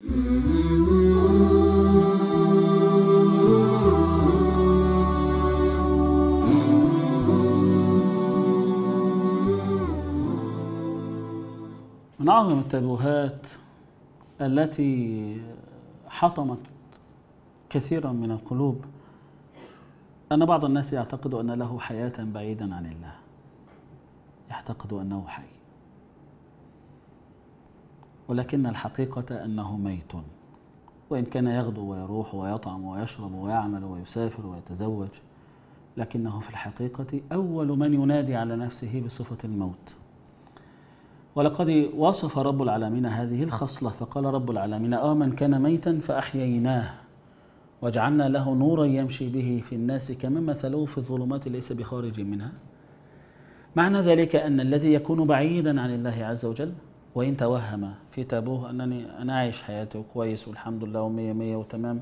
من أعظم التابوهات التي حطمت كثيرا من القلوب أن بعض الناس يعتقد أن له حياة بعيدا عن الله يعتقد أنه حي ولكن الحقيقة أنه ميت وإن كان يغدو ويروح ويطعم ويشرب ويعمل ويسافر ويتزوج لكنه في الحقيقة أول من ينادي على نفسه بصفة الموت ولقد وصف رب العالمين هذه الخصلة فقال رب العالمين آه من كان ميتا فأحييناه وجعلنا له نورا يمشي به في الناس كما مثله في الظلمات ليس بخارج منها معنى ذلك أن الذي يكون بعيدا عن الله عز وجل وإن توهم في تابوه أنني أنا عايش حياته كويس والحمد لله ومية مية وتمام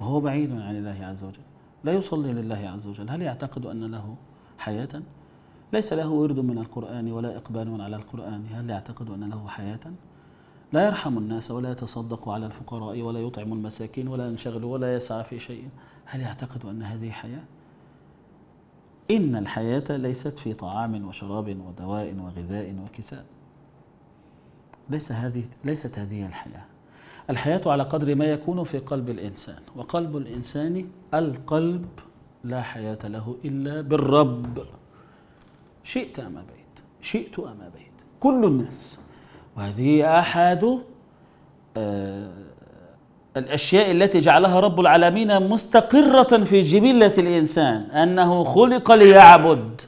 وهو بعيد عن الله عز وجل لا يصلي لله عز وجل هل يعتقد أن له حياة؟ ليس له ورد من القرآن ولا إقبال على القرآن هل يعتقد أن له حياة؟ لا يرحم الناس ولا يتصدق على الفقراء ولا يطعم المساكين ولا ينشغل ولا يسعى في شيء هل يعتقد أن هذه حياة؟ إن الحياة ليست في طعام وشراب ودواء وغذاء وكساء ليس هذه ليست هذه الحياه الحياه على قدر ما يكون في قلب الانسان وقلب الانسان القلب لا حياه له الا بالرب شئت أم أبيت شئت أم أبيت كل الناس وهذه أحد آه، الأشياء التي جعلها رب العالمين مستقرة في جبلة الإنسان أنه خلق ليعبد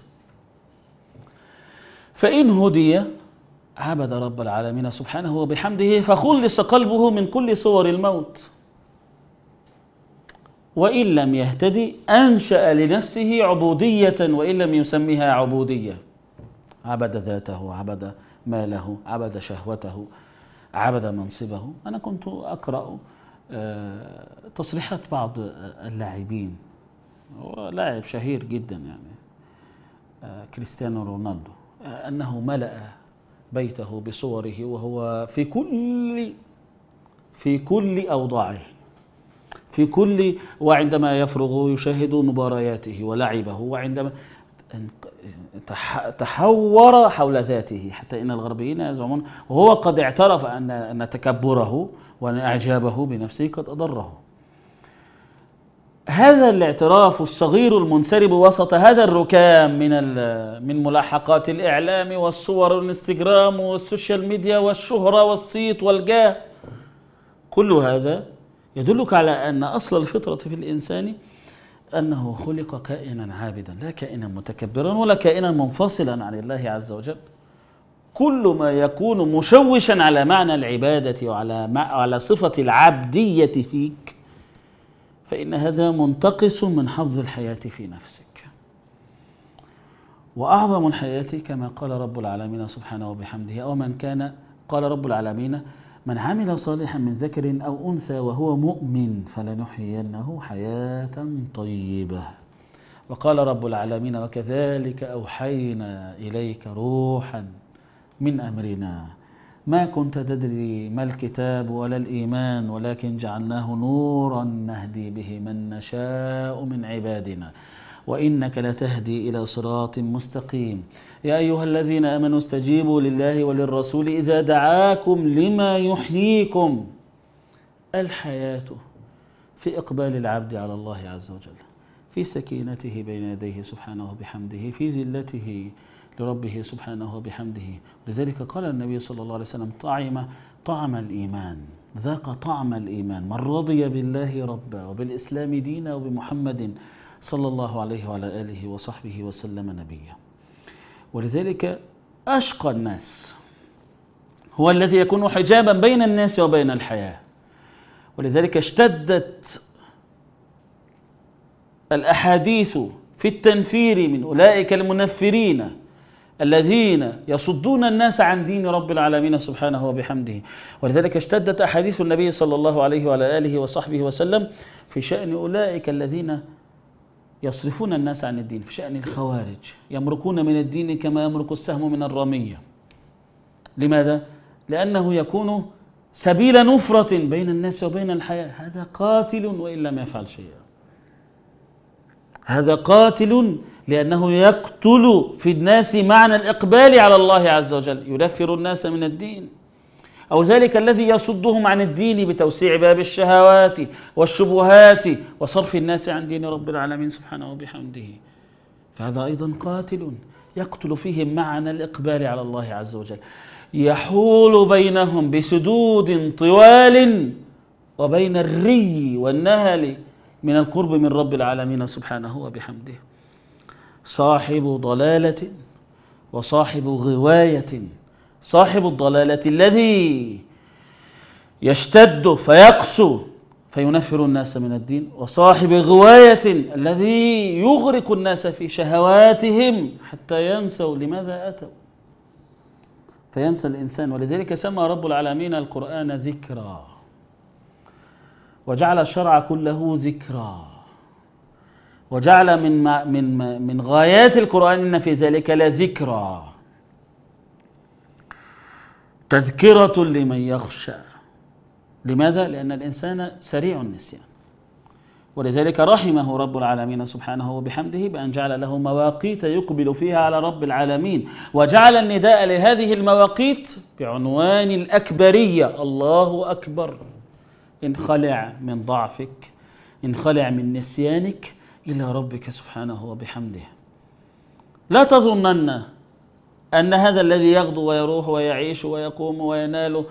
فإن هدي عبد رب العالمين سبحانه وبحمده فخلص قلبه من كل صور الموت وإن لم يهتدي أنشأ لنفسه عبودية وإن لم يسميها عبودية عبد ذاته عبد ماله عبد شهوته عبد منصبه أنا كنت أقرأ آه، تصريحات بعض اللاعبين هو لاعب شهير جدا يعني آه، كريستيانو رونالدو آه، أنه ملأ بيته بصوره وهو في كل في كل أوضاعه في كل وعندما يفرغ يشاهد مبارياته ولعبه وعندما تحور حول ذاته حتى إن الغربيين يزعمون وهو قد اعترف أن تكبره وأن إعجابه بنفسه قد أضره هذا الاعتراف الصغير المنسرب وسط هذا الركام من من ملاحقات الاعلام والصور والانستغرام والسوشيال ميديا والشهره والصيت والجاه كل هذا يدلك على ان اصل الفطره في الانسان انه خلق كائنا عابدا لا كائنا متكبرا ولا كائنا منفصلا عن الله عز وجل كل ما يكون مشوشا على معنى العباده وعلى على صفه العبديه فيك فإن هذا منتقص من حظ الحياة في نفسك وأعظم الحياة كما قال رب العالمين سبحانه وبحمده أو من كان قال رب العالمين من عمل صالحا من ذكر أو أنثى وهو مؤمن فلنحيينه حياة طيبة وقال رب العالمين وكذلك أوحينا إليك روحا من أمرنا ما كنت تدري ما الكتاب ولا الإيمان ولكن جعلناه نورا نهدي به من نشاء من عبادنا وإنك لتهدي إلى صراط مستقيم يا أيها الذين آمنوا استجيبوا لله وللرسول إذا دعاكم لما يحييكم الحياة في إقبال العبد على الله عز وجل في سكينته بين يديه سبحانه بحمده في زلته لربه سبحانه وبحمده لذلك قال النبي صلى الله عليه وسلم طعم طعم الإيمان ذاق طعم الإيمان من رضي بالله ربا وبالإسلام دينا وبمحمد صلى الله عليه وعلى آله وصحبه وسلم نبيا ولذلك أشقى الناس هو الذي يكون حجابا بين الناس وبين الحياة ولذلك اشتدت الأحاديث في التنفير من أولئك المنفرين الذين يصدون الناس عن دين رب العالمين سبحانه وبحمده ولذلك اشتدت أحاديث النبي صلى الله عليه وعلى آله وصحبه وسلم في شأن أولئك الذين يصرفون الناس عن الدين في شأن الخوارج يمركون من الدين كما يمرك السهم من الرمية لماذا؟ لأنه يكون سبيل نفرة بين الناس وبين الحياة هذا قاتل وإن لم يفعل شيئا هذا قاتل لأنه يقتل في الناس معنى الإقبال على الله عز وجل ينفر الناس من الدين أو ذلك الذي يصدهم عن الدين بتوسيع باب الشهوات والشبهات وصرف الناس عن دين رب العالمين سبحانه وبحمده فهذا أيضا قاتل يقتل فيهم معنى الإقبال على الله عز وجل يحول بينهم بسدود طوال وبين الري والنهل من القرب من رب العالمين سبحانه وبحمده صاحب ضلاله وصاحب غوايه صاحب الضلاله الذي يشتد فيقسو فينفر الناس من الدين وصاحب غوايه الذي يغرق الناس في شهواتهم حتى ينسوا لماذا اتوا فينسى الانسان ولذلك سمى رب العالمين القران ذكرى وجعل الشرع كله ذكرى وجعل من ما من ما من غايات القرآن إن في ذلك لذكرى تذكرة لمن يخشى لماذا؟ لأن الإنسان سريع النسيان ولذلك رحمه رب العالمين سبحانه وبحمده بأن جعل له مواقيت يقبل فيها على رب العالمين وجعل النداء لهذه المواقيت بعنوان الأكبرية الله أكبر انخلع من ضعفك انخلع من نسيانك إلى ربك سبحانه وبحمده لا تظنن أن هذا الذي يغدو ويروح ويعيش ويقوم وينال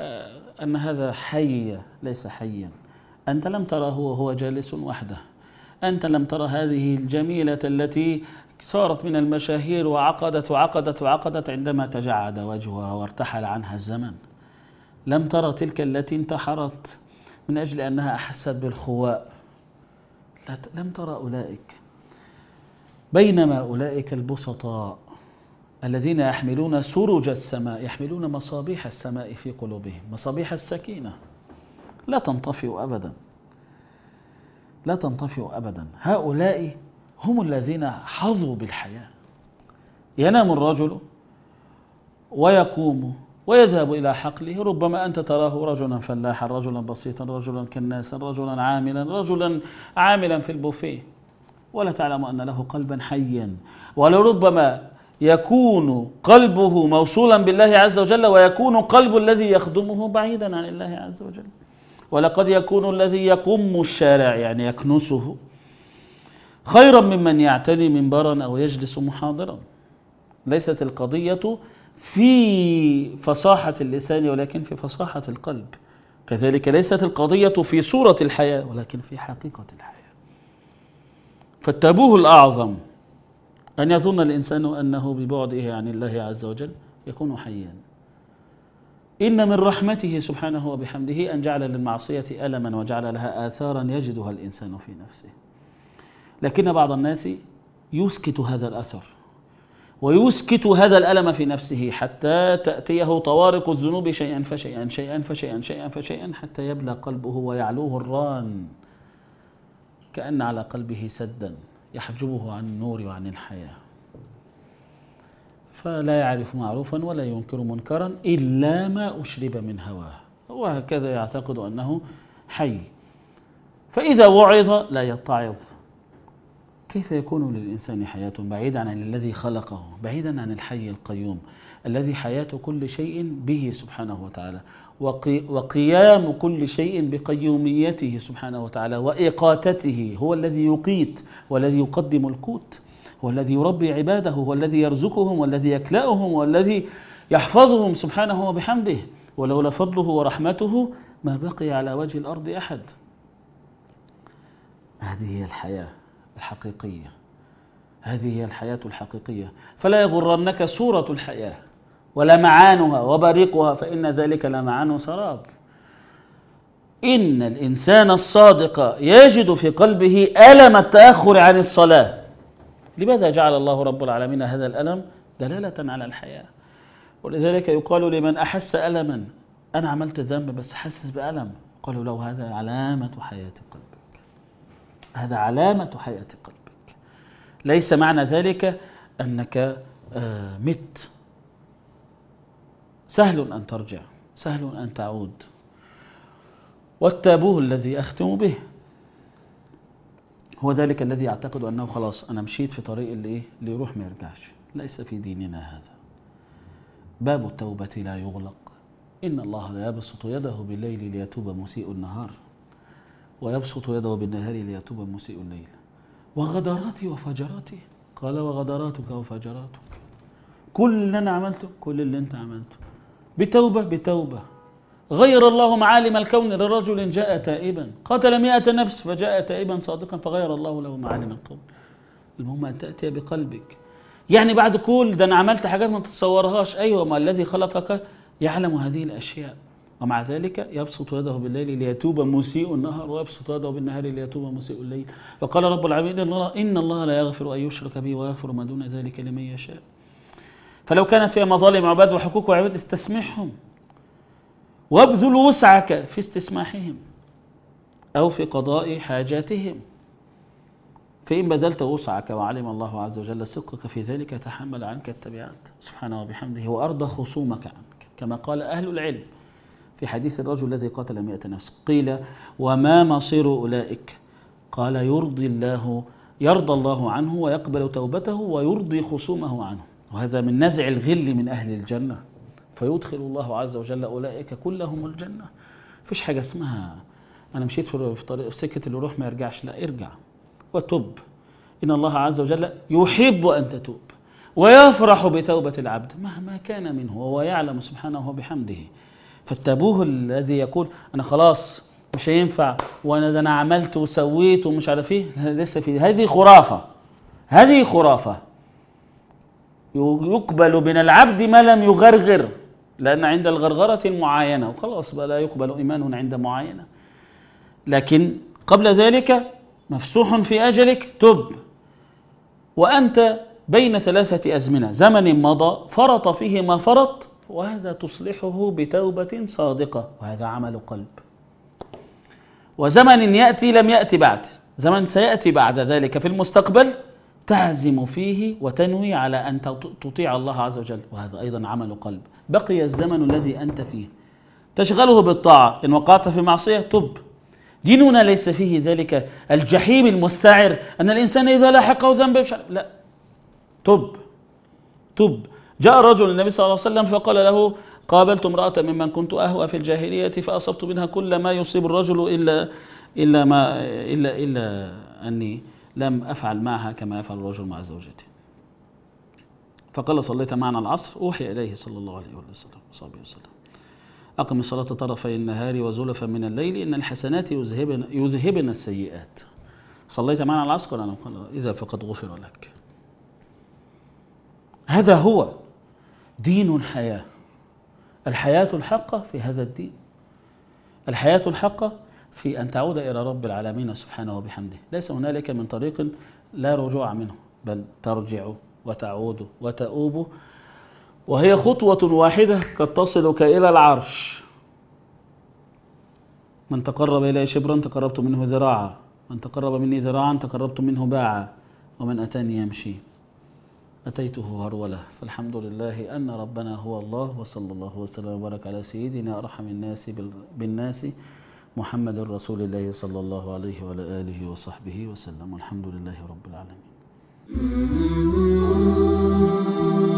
آه، أن هذا حي ليس حيا أنت لم تره وهو جالس وحده أنت لم ترى هذه الجميلة التي صارت من المشاهير وعقدت وعقدت وعقدت عندما تجعد وجهها وارتحل عنها الزمن لم ترى تلك التي انتحرت من أجل أنها أحست بالخواء لم ترى أولئك بينما أولئك البسطاء الذين يحملون سرج السماء يحملون مصابيح السماء في قلوبهم مصابيح السكينة لا تنطفئ أبدا لا تنطفئ أبدا هؤلاء هم الذين حظوا بالحياة ينام الرجل ويقوم ويذهب إلى حقله ربما أنت تراه رجلا فلاحا رجلا بسيطا رجلا كناسا رجلا عاملا رجلا عاملا في البوفيه ولا تعلم أن له قلبا حيا ولربما يكون قلبه موصولا بالله عز وجل ويكون قلب الذي يخدمه بعيدا عن الله عز وجل ولقد يكون الذي يقم الشارع يعني يكنسه خيرا ممن يعتني منبرا أو يجلس محاضرا ليست القضية في فصاحة اللسان ولكن في فصاحة القلب كذلك ليست القضية في صورة الحياة ولكن في حقيقة الحياة فالتابوه الأعظم أن يظن الإنسان أنه ببعده عن الله عز وجل يكون حيا إن من رحمته سبحانه وبحمده أن جعل للمعصية ألما وجعل لها آثارا يجدها الإنسان في نفسه لكن بعض الناس يسكت هذا الأثر ويسكت هذا الألم في نفسه حتى تأتيه طوارق الذنوب شيئا فشيئا شيئا فشيئا شيئا فشيئا حتى يبلى قلبه ويعلوه الران كأن على قلبه سدا يحجبه عن النور وعن الحياة فلا يعرف معروفا ولا ينكر منكرا إلا ما أشرب من هواه وهكذا يعتقد أنه حي فإذا وعظ لا يتعظ كيف يكون للإنسان حياة بعيدا عن الذي خلقه بعيدا عن الحي القيوم الذي حياة كل شيء به سبحانه وتعالى وقي وقيام كل شيء بقيوميته سبحانه وتعالى وإقاتته هو الذي يقيت والذي يقدم القوت هو الذي يربي عباده هو الذي يرزقهم والذي يكلأهم والذي يحفظهم سبحانه وبحمده ولولا فضله ورحمته ما بقي على وجه الأرض أحد هذه هي الحياه الحقيقية هذه هي الحياة الحقيقية فلا يغرنك صورة الحياة ولمعانها وبريقها فإن ذلك لمعان سراب إن الإنسان الصادق يجد في قلبه ألم التأخر عن الصلاة لماذا جعل الله رب العالمين هذا الألم دلالة على الحياة ولذلك يقال لمن أحس ألما أنا عملت ذنب بس حاسس بألم قالوا له هذا علامة حياة القلب هذا علامة حياة قلبك ليس معنى ذلك أنك آه، مت سهل أن ترجع سهل أن تعود والتابوه الذي أختم به هو ذلك الذي يعتقد أنه خلاص أنا مشيت في طريق اللي, إيه؟ اللي يروح ما يرجعش ليس في ديننا هذا باب التوبة لا يغلق إن الله لا يبسط يده بالليل ليتوب مسيء النهار ويبسط يده بالنهار ليتوب المسيء الليل وغدراتي وفجراتي قال وغدراتك وفجراتك كل اللي أنا عملته كل اللي أنت عملته بتوبة بتوبة غير الله معالم الكون لرجل جاء تائبا قتل مئة نفس فجاء تائبا صادقا فغير الله له معالم الكون المهم أن تأتي بقلبك يعني بعد كل ده أنا عملت حاجات ما تتصورهاش أيوة ما الذي خلقك يعلم هذه الأشياء ومع ذلك يبسط يده بالليل ليتوب مسيء النهار ويبسط يده بالنهار ليتوب مسيء الليل وقال رب العالمين إن الله لا يغفر أن يشرك به ويغفر ما دون ذلك لمن يشاء فلو كانت فيها مظالم عباد وحقوق وعباد استسمحهم وابذل وسعك في استسماحهم أو في قضاء حاجاتهم فإن بذلت وسعك وعلم الله عز وجل صدقك في ذلك تحمل عنك التبعات سبحانه وبحمده وأرضى خصومك عنك كما قال أهل العلم في حديث الرجل الذي قاتل مئة نفس قيل وما مصير أولئك قال يرضي الله يرضى الله عنه ويقبل توبته ويرضي خصومه عنه وهذا من نزع الغل من أهل الجنة فيدخل الله عز وجل أولئك كلهم الجنة فيش حاجة اسمها أنا مشيت في طريق سكة اللي روح ما يرجعش لا ارجع وتب إن الله عز وجل يحب أن تتوب ويفرح بتوبة العبد مهما كان منه وهو يعلم سبحانه وبحمده فالتابوه الذي يقول انا خلاص مش هينفع وانا ده انا عملت وسويت ومش عارف ايه لسه في هذه خرافه هذه خرافه يقبل من العبد ما لم يغرغر لان عند الغرغره المعاينه وخلاص بقى لا يقبل ايمان عند معاينه لكن قبل ذلك مفسوح في اجلك تب وانت بين ثلاثه ازمنه زمن مضى فرط فيه ما فرط وهذا تصلحه بتوبة صادقة وهذا عمل قلب وزمن يأتي لم يأتي بعد زمن سيأتي بعد ذلك في المستقبل تعزم فيه وتنوي على أن تطيع الله عز وجل وهذا أيضا عمل قلب بقي الزمن الذي أنت فيه تشغله بالطاعة إن وقعت في معصية تب ديننا ليس فيه ذلك الجحيم المستعر أن الإنسان إذا لاحقه ذنب لا تب تب جاء رجل النبي صلى الله عليه وسلم فقال له قابلت امرأة ممن كنت أهوى في الجاهلية فأصبت منها كل ما يصيب الرجل إلا إلا ما إلا إلا أني لم أفعل معها كما يفعل الرجل مع زوجته فقال صليت معنا العصر أوحي إليه صلى الله عليه وسلم وصحبه وسلم أقم الصلاة طرفي النهار وزلفا من الليل إن الحسنات يذهبن يذهبن السيئات صليت معنا العصر قال إذا فقد غفر لك هذا هو دين حياه الحياه الحقه في هذا الدين الحياه الحقه في ان تعود الى رب العالمين سبحانه وبحمده ليس هنالك من طريق لا رجوع منه بل ترجع وتعود وتؤوب وهي خطوه واحده قد تصلك الى العرش من تقرب الي شبرا تقربت منه ذراعا من تقرب مني ذراعا تقربت منه باعا ومن اتاني يمشي أتيته هرولة فالحمد لله أن ربنا هو الله وصلى الله وسلم وبارك على سيدنا أرحم الناس بالناس محمد رسول الله صلى الله عليه وعلى آله وصحبه وسلم الحمد لله رب العالمين